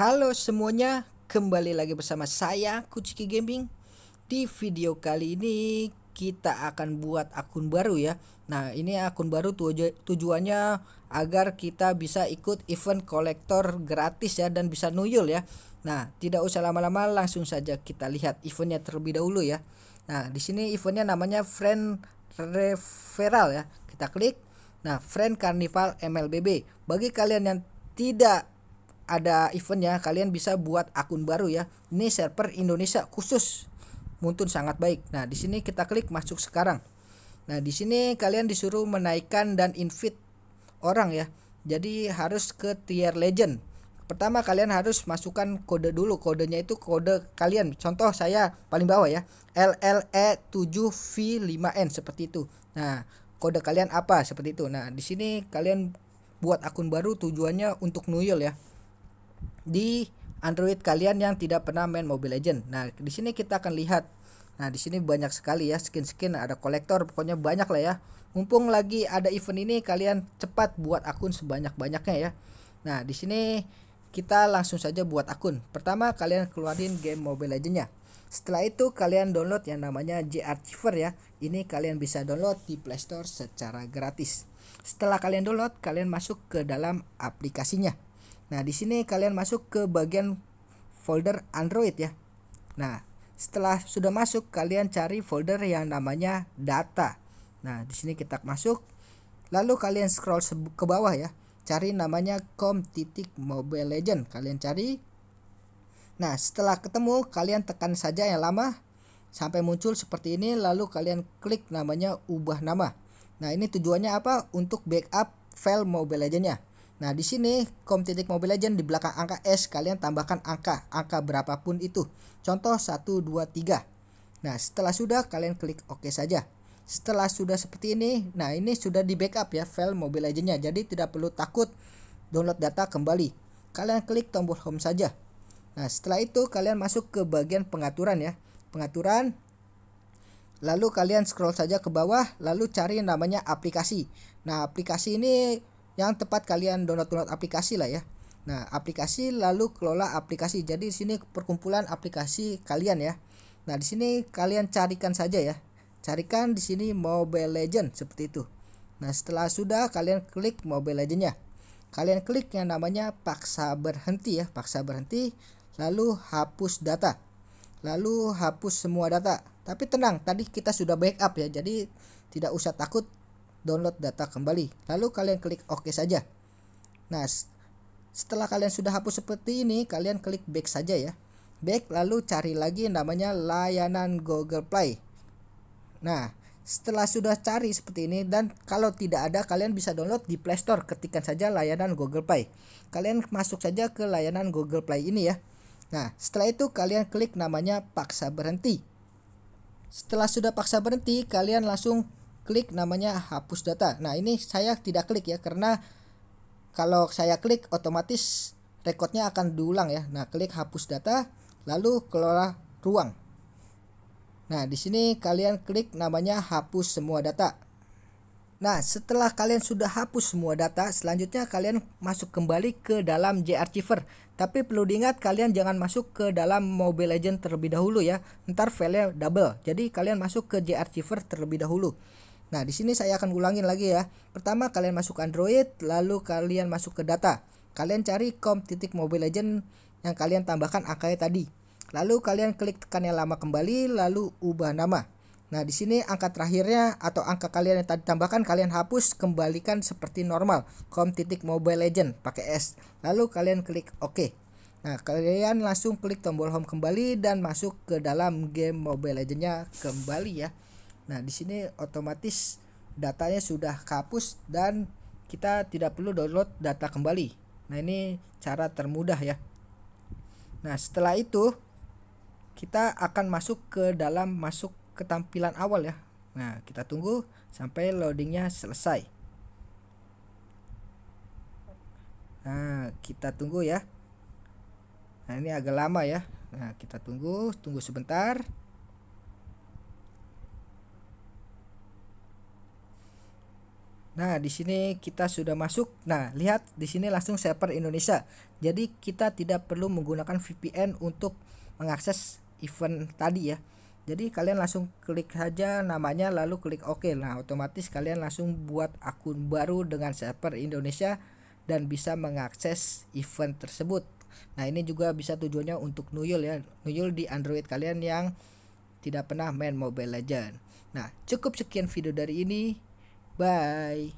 Halo semuanya, kembali lagi bersama saya Kuciki Gaming. Di video kali ini kita akan buat akun baru ya. Nah, ini akun baru tuju tujuannya agar kita bisa ikut event kolektor gratis ya dan bisa nuyul ya. Nah, tidak usah lama-lama langsung saja kita lihat eventnya terlebih dahulu ya. Nah, di sini eventnya namanya friend referral ya. Kita klik. Nah, friend carnival MLBB. Bagi kalian yang tidak ada event ya. kalian bisa buat akun baru ya ini server Indonesia khusus Muntun sangat baik nah di sini kita klik masuk sekarang nah di sini kalian disuruh menaikkan dan invite orang ya jadi harus ke tier legend pertama kalian harus masukkan kode dulu kodenya itu kode kalian contoh saya paling bawah ya LLE7V5N seperti itu nah kode kalian apa seperti itu nah di sini kalian buat akun baru tujuannya untuk nuyul ya di Android kalian yang tidak pernah main Mobile Legend. Nah, di sini kita akan lihat. Nah, di sini banyak sekali ya skin-skin, ada kolektor, pokoknya banyak lah ya. Mumpung lagi ada event ini, kalian cepat buat akun sebanyak-banyaknya ya. Nah, di sini kita langsung saja buat akun. Pertama, kalian keluarin game Mobile legendnya. nya Setelah itu kalian download yang namanya Archiver ya. Ini kalian bisa download di Play Store secara gratis. Setelah kalian download, kalian masuk ke dalam aplikasinya. Nah, di sini kalian masuk ke bagian folder Android ya. Nah, setelah sudah masuk kalian cari folder yang namanya data. Nah, di sini kita masuk lalu kalian scroll ke bawah ya. Cari namanya com titik Mobile Legend. Kalian cari. Nah, setelah ketemu kalian tekan saja yang lama sampai muncul seperti ini lalu kalian klik namanya ubah nama. Nah, ini tujuannya apa? Untuk backup file Mobile legends nya Nah, di sini kom titik Mobile Legend di belakang angka S kalian tambahkan angka, angka berapapun itu. Contoh 1 2 3. Nah, setelah sudah kalian klik OK saja. Setelah sudah seperti ini, nah ini sudah di backup ya file Mobile Legend-nya. Jadi tidak perlu takut download data kembali. Kalian klik tombol home saja. Nah, setelah itu kalian masuk ke bagian pengaturan ya. Pengaturan Lalu kalian scroll saja ke bawah, lalu cari namanya aplikasi. Nah, aplikasi ini yang tepat kalian download-download aplikasi lah ya. Nah, aplikasi lalu kelola aplikasi. Jadi di sini perkumpulan aplikasi kalian ya. Nah, di sini kalian carikan saja ya. Carikan di sini Mobile Legend seperti itu. Nah, setelah sudah kalian klik Mobile Legendnya Kalian klik yang namanya paksa berhenti ya, paksa berhenti lalu hapus data. Lalu hapus semua data. Tapi tenang, tadi kita sudah backup ya. Jadi tidak usah takut download data kembali. Lalu kalian klik OK saja. Nah, setelah kalian sudah hapus seperti ini, kalian klik back saja ya. Back lalu cari lagi namanya layanan Google Play. Nah, setelah sudah cari seperti ini dan kalau tidak ada kalian bisa download di Play Store ketikkan saja layanan Google Play. Kalian masuk saja ke layanan Google Play ini ya. Nah, setelah itu kalian klik namanya paksa berhenti. Setelah sudah paksa berhenti, kalian langsung klik namanya hapus data. Nah, ini saya tidak klik ya karena kalau saya klik otomatis rekodnya akan diulang ya. Nah, klik hapus data lalu kelola ruang. Nah, di sini kalian klik namanya hapus semua data. Nah, setelah kalian sudah hapus semua data, selanjutnya kalian masuk kembali ke dalam JArchiver. Tapi perlu diingat kalian jangan masuk ke dalam Mobile Legend terlebih dahulu ya. Ntar file-nya double. Jadi kalian masuk ke JArchiver terlebih dahulu. Nah, di sini saya akan ulangin lagi ya. Pertama kalian masuk Android, lalu kalian masuk ke data. Kalian cari com titik Mobile Legend yang kalian tambahkan angkanya e tadi. Lalu kalian klik tekan yang lama kembali, lalu ubah nama. Nah, di sini angka terakhirnya atau angka kalian yang tadi tambahkan kalian hapus kembalikan seperti normal. com titik Mobile Legend pakai S. Lalu kalian klik OK. Nah, kalian langsung klik tombol home kembali dan masuk ke dalam game Mobile legendnya kembali ya. Nah, di sini otomatis datanya sudah kapus dan kita tidak perlu download data kembali. Nah, ini cara termudah ya. Nah, setelah itu kita akan masuk ke dalam masuk ke tampilan awal ya. Nah, kita tunggu sampai loadingnya selesai. Nah, kita tunggu ya. Nah, ini agak lama ya. Nah, kita tunggu, tunggu sebentar. Nah, di sini kita sudah masuk. Nah, lihat di sini langsung server Indonesia. Jadi kita tidak perlu menggunakan VPN untuk mengakses event tadi ya. Jadi kalian langsung klik saja namanya lalu klik OK. Nah, otomatis kalian langsung buat akun baru dengan server Indonesia dan bisa mengakses event tersebut. Nah, ini juga bisa tujuannya untuk nuyul ya. Nuyul di Android kalian yang tidak pernah main Mobile Legend. Nah, cukup sekian video dari ini. Bye.